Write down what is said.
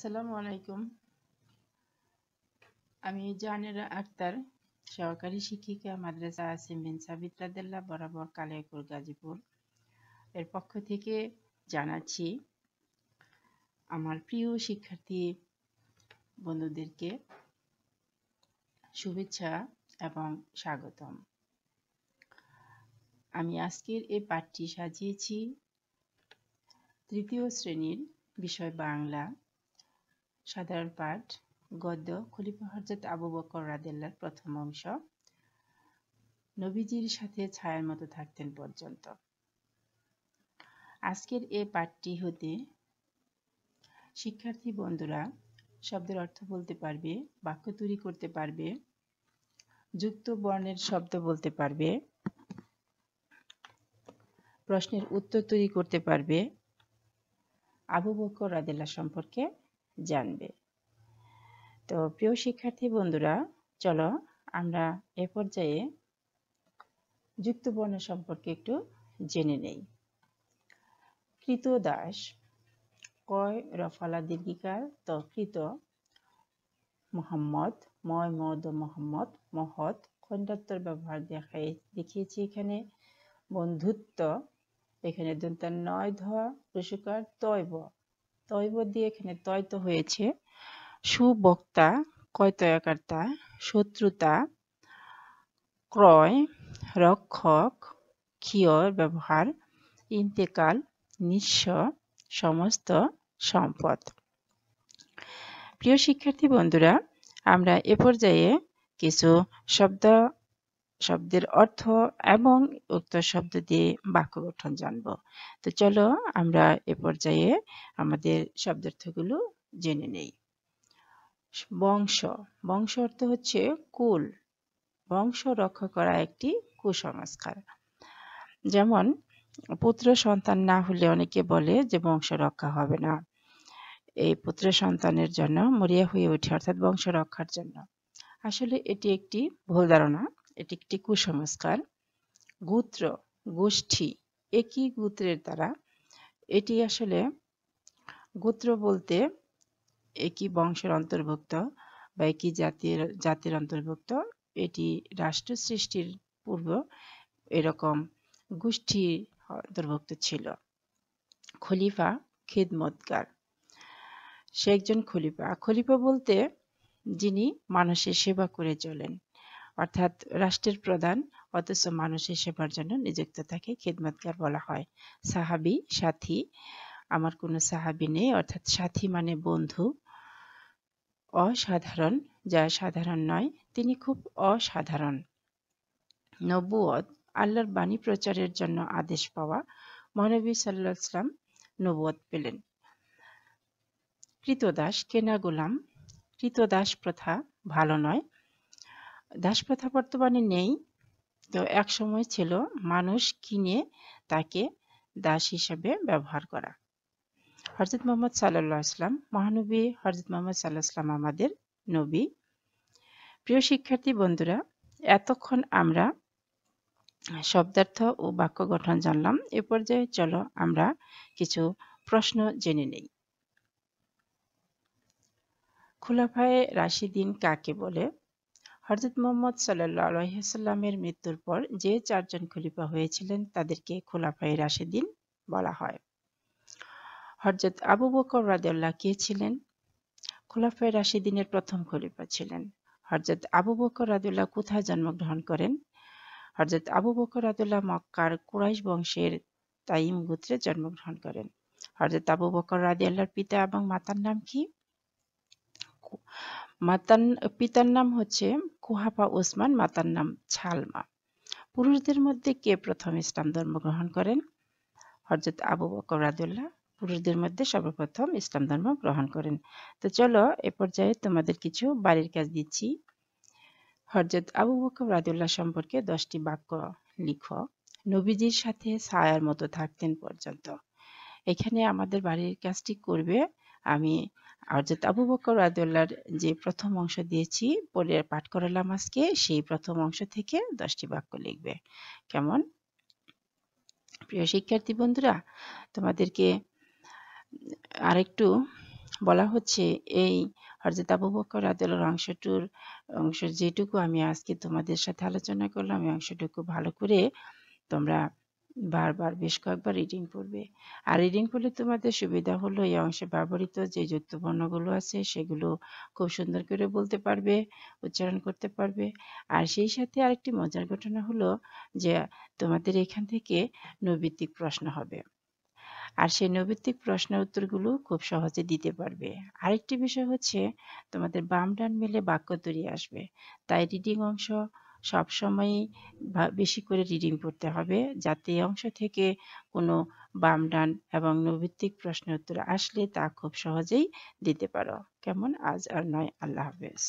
আসসালামু আলাইকুম আমি জাহানেরা আক্তার সহকারী শিক্ষিকা মাদ্রাসা আসিমিন বিন বরাবর কালিয়াকুর গাজীপুর এর পক্ষ থেকে জানাচ্ছি আমার প্রিয় শিক্ষার্থী বন্ধুদেরকে শুভেচ্ছা এবং স্বাগতম আমি আজকের এই পাঠটি সাজিয়েছি তৃতীয় শ্রেণীর বিষয় বাংলা সাধারণ পাঠ গদ্য খলিফা হজরত আবু বকর রাদেল্লার প্রথম অংশ নবীজির সাথে ছায়ার মতো থাকতেন পর্যন্ত আজকের এ পাঠটি হতে শিক্ষার্থী বন্ধুরা শব্দের অর্থ বলতে পারবে বাক্য তৈরি করতে পারবে যুক্ত বর্ণের শব্দ বলতে পারবে প্রশ্নের উত্তর তৈরি করতে পারবে আবু বকর রাদেল্লা সম্পর্কে জানবে তো প্রিয় শিক্ষার্থী বন্ধুরা চলো আমরা এ পর্যায়ে যুক্ত বর্ণ সম্পর্কে একটু জেনে নেই কৃত দাস কয় রফালা দীর্ঘিকার তৃত মোহাম্মদ ময় মদ মোহাম্মদ মহৎ খণ্ডাত্তর ব্যবহার দেখাই দেখিয়েছি এখানে বন্ধুত্ব এখানে দন্তার নয় ধ রসুকার তয় তৈব দিয়ে এখানে তয় তো হয়েছে সুবক্তা কয়তয়াকার্তা শত্রুতা ক্রয় রক্ষক ক্ষিয় ব্যবহার ইন্তেকাল নিঃস্ব সমস্ত সম্পদ প্রিয় শিক্ষার্থী বন্ধুরা আমরা এ পর্যায়ে কিছু শব্দ শব্দের অর্থ এবং উক্ত শব্দ দিয়ে বাক্য গঠন জানব তো চলো আমরা এ পর্যায়ে আমাদের শব্দার্থগুলো জেনে নেই বংশ বংশ অর্থ হচ্ছে কুল বংশ রক্ষা করা একটি কুসংস্কার যেমন পুত্র সন্তান না হলে অনেকে বলে যে বংশ রক্ষা হবে না এই পুত্র সন্তানের জন্য মরিয়া হয়ে ওঠে অর্থাৎ বংশ রক্ষার জন্য আসলে এটি একটি ভুল ধারণা এটি একটি কুসংস্কার গোত্র গোষ্ঠী একই গোত্রের দ্বারা এটি আসলে গোত্র বলতে একই বংশের অন্তর্ভুক্ত বা একই জাতির জাতির অন্তর্ভুক্ত এটি রাষ্ট্র সৃষ্টির পূর্ব এরকম গোষ্ঠী অন্তর্ভুক্ত ছিল খলিফা খিদমতগার সে একজন খলিফা খলিফা বলতে যিনি মানুষের সেবা করে চলেন অর্থাৎ রাষ্ট্রের প্রধান অথচ মানুষের সেবার জন্য নিযুক্ত থাকে খেদমতকার বলা হয় সাহাবি সাথী আমার কোনো সাহাবি নেই অর্থাৎ সাথী মানে বন্ধু অসাধারণ যা সাধারণ নয় তিনি খুব অসাধারণ নবুয়ত আল্লাহর বাণী প্রচারের জন্য আদেশ পাওয়া মহানবী সাল্লাহ ইসলাম নবুয়ত পেলেন কৃতদাস কেনা গোলাম কৃতদাস প্রথা ভালো নয় দাসপ্রথা বর্তমানে নেই তো এক সময় ছিল মানুষ কিনে তাকে দাস হিসাবে ব্যবহার করা হরজত মোহাম্মদ সাল্লাহ আসলাম মহানবী হরজত মোহাম্মদ সাল্লাহাম আমাদের নবী প্রিয় শিক্ষার্থী বন্ধুরা এতক্ষণ আমরা শব্দার্থ ও বাক্য গঠন জানলাম এ পর্যায়ে চলো আমরা কিছু প্রশ্ন জেনে নেই খোলাফায় রাশিদিন কাকে বলে হজরত মোহাম্মদ সাল্লাহ মৃত্যুর পর যে চারজন খলিফা হয়েছিলেন তাদেরকে খোলাফাই রাশেদিন বলা হয় হজরত আবু বকর রাজাল্লাহ কে ছিলেন খোলাফাই রাশেদিনের প্রথম খলিফা ছিলেন হজরত আবু বকর রাজুল্লাহ কোথায় জন্মগ্রহণ করেন হজরত আবু বকর রাজুল্লাহ মক্কার কুরাইশ বংশের তাইম গুত্রে জন্মগ্রহণ করেন হজরত আবু বকর রাজিয়াল্লাহর পিতা এবং মাতার নাম কি মাতান পিতার নাম হচ্ছে কুহাফা ওসমান মাতার নাম ছালমা পুরুষদের মধ্যে কে প্রথম ইসলাম ধর্ম গ্রহণ করেন হজরত আবু বকর রাদুল্লাহ পুরুষদের মধ্যে সর্বপ্রথম ইসলাম ধর্ম গ্রহণ করেন তো চলো এ পর্যায়ে তোমাদের কিছু বাড়ির কাজ দিচ্ছি হরজত আবু বকর রাদুল্লাহ সম্পর্কে দশটি বাক্য লিখো নবীজির সাথে ছায়ার মতো থাকতেন পর্যন্ত এখানে আমাদের বাড়ির কাজটি করবে আমি আর যে আবু বকর রাদুল্লার যে প্রথম অংশ দিয়েছি পরে পাঠ করালাম আজকে সেই প্রথম অংশ থেকে দশটি বাক্য লিখবে কেমন প্রিয় শিক্ষার্থী বন্ধুরা তোমাদেরকে আরেকটু বলা হচ্ছে এই হরজত আবু বকর আদলের অংশটুর অংশ যেটুকু আমি আজকে তোমাদের সাথে আলোচনা করলাম এই অংশটুকু ভালো করে তোমরা বারবার বেশ কয়েকবার রিডিং পড়বে আর রিডিং পড়লে তোমাদের সুবিধা হলো এই অংশে ব্যবহৃত যে যুক্তবর্ণগুলো আছে সেগুলো খুব সুন্দর করে বলতে পারবে উচ্চারণ করতে পারবে আর সেই সাথে আরেকটি মজার ঘটনা হলো যে তোমাদের এখান থেকে নৈবিত্তিক প্রশ্ন হবে আর সেই নৈবিত্তিক প্রশ্নের উত্তরগুলো খুব সহজে দিতে পারবে আরেকটি বিষয় হচ্ছে তোমাদের বাম ডান মিলে বাক্য তৈরি আসবে তাই রিডিং অংশ সবসময়ই বেশি করে রিডিং পড়তে হবে যাতে এই অংশ থেকে কোনো বাম ডান এবং নৈভিত্তিক প্রশ্ন উত্তর আসলে তা খুব সহজেই দিতে পারো কেমন আজ আর নয় আল্লাহ হাফেজ